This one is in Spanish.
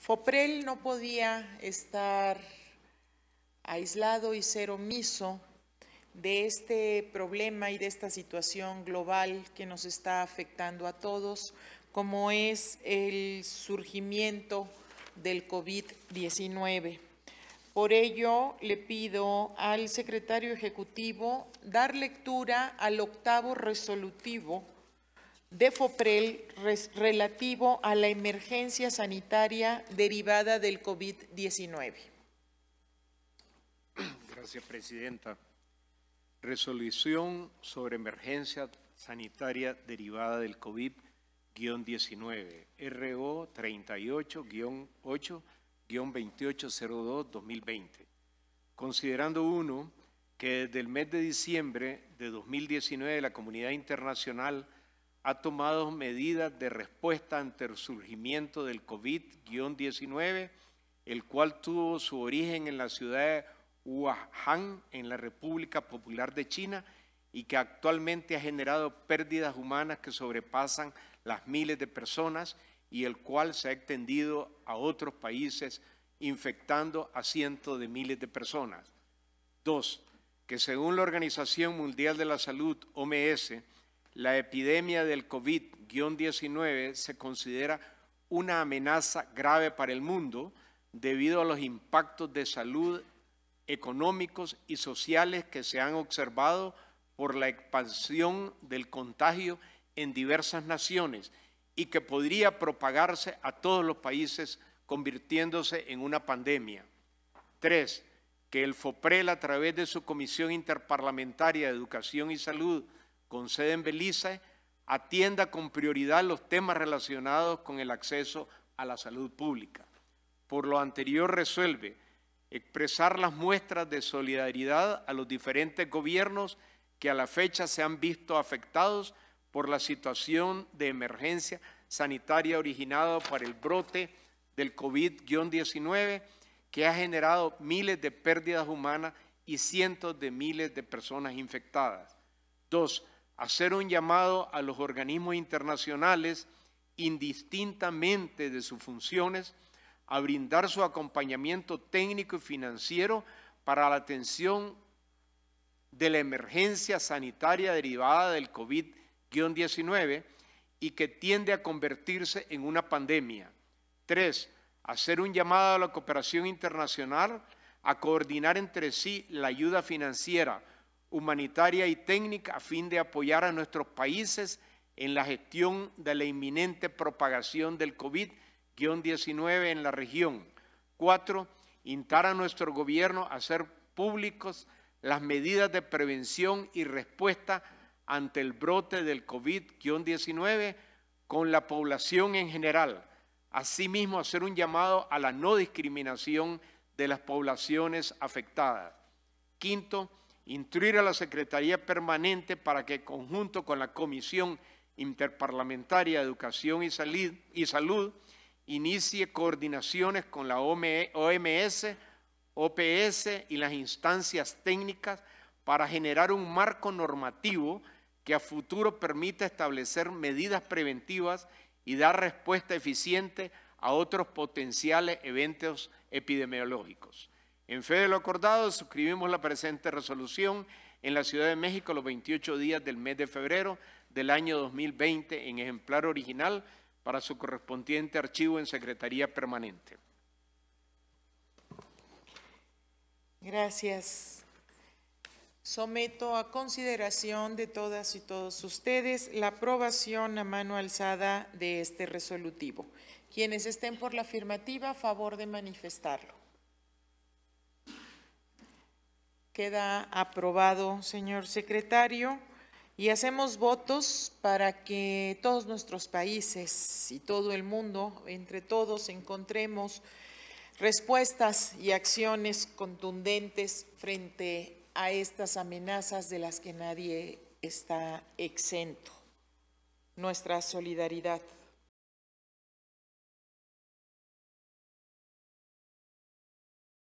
FOPREL no podía estar aislado y ser omiso de este problema y de esta situación global que nos está afectando a todos, como es el surgimiento del COVID-19. Por ello, le pido al secretario ejecutivo dar lectura al octavo resolutivo de FOPREL relativo a la emergencia sanitaria derivada del COVID-19. Gracias, Presidenta. Resolución sobre emergencia sanitaria derivada del COVID-19, RO 38-8-2802-2020. Considerando uno que desde el mes de diciembre de 2019 la comunidad internacional ha tomado medidas de respuesta ante el surgimiento del COVID-19, el cual tuvo su origen en la ciudad de Wuhan, en la República Popular de China, y que actualmente ha generado pérdidas humanas que sobrepasan las miles de personas y el cual se ha extendido a otros países, infectando a cientos de miles de personas. Dos, que según la Organización Mundial de la Salud, OMS, la epidemia del COVID-19 se considera una amenaza grave para el mundo debido a los impactos de salud económicos y sociales que se han observado por la expansión del contagio en diversas naciones y que podría propagarse a todos los países convirtiéndose en una pandemia. Tres, que el FOPREL a través de su Comisión Interparlamentaria de Educación y Salud con sede en Belice, atienda con prioridad los temas relacionados con el acceso a la salud pública. Por lo anterior resuelve expresar las muestras de solidaridad a los diferentes gobiernos que a la fecha se han visto afectados por la situación de emergencia sanitaria originada por el brote del COVID-19 que ha generado miles de pérdidas humanas y cientos de miles de personas infectadas. Dos, hacer un llamado a los organismos internacionales, indistintamente de sus funciones, a brindar su acompañamiento técnico y financiero para la atención de la emergencia sanitaria derivada del COVID-19 y que tiende a convertirse en una pandemia. Tres, hacer un llamado a la cooperación internacional a coordinar entre sí la ayuda financiera, humanitaria y técnica a fin de apoyar a nuestros países en la gestión de la inminente propagación del COVID-19 en la región. Cuatro, instar a nuestro gobierno a hacer públicos las medidas de prevención y respuesta ante el brote del COVID-19 con la población en general. Asimismo, hacer un llamado a la no discriminación de las poblaciones afectadas. Quinto, instruir a la Secretaría Permanente para que, conjunto con la Comisión Interparlamentaria de Educación y, y Salud, inicie coordinaciones con la OMS, OPS y las instancias técnicas para generar un marco normativo que a futuro permita establecer medidas preventivas y dar respuesta eficiente a otros potenciales eventos epidemiológicos. En fe de lo acordado, suscribimos la presente resolución en la Ciudad de México los 28 días del mes de febrero del año 2020 en ejemplar original para su correspondiente archivo en Secretaría Permanente. Gracias. Someto a consideración de todas y todos ustedes la aprobación a mano alzada de este resolutivo. Quienes estén por la afirmativa, a favor de manifestarlo. Queda aprobado, señor secretario. Y hacemos votos para que todos nuestros países y todo el mundo, entre todos, encontremos respuestas y acciones contundentes frente a estas amenazas de las que nadie está exento. Nuestra solidaridad.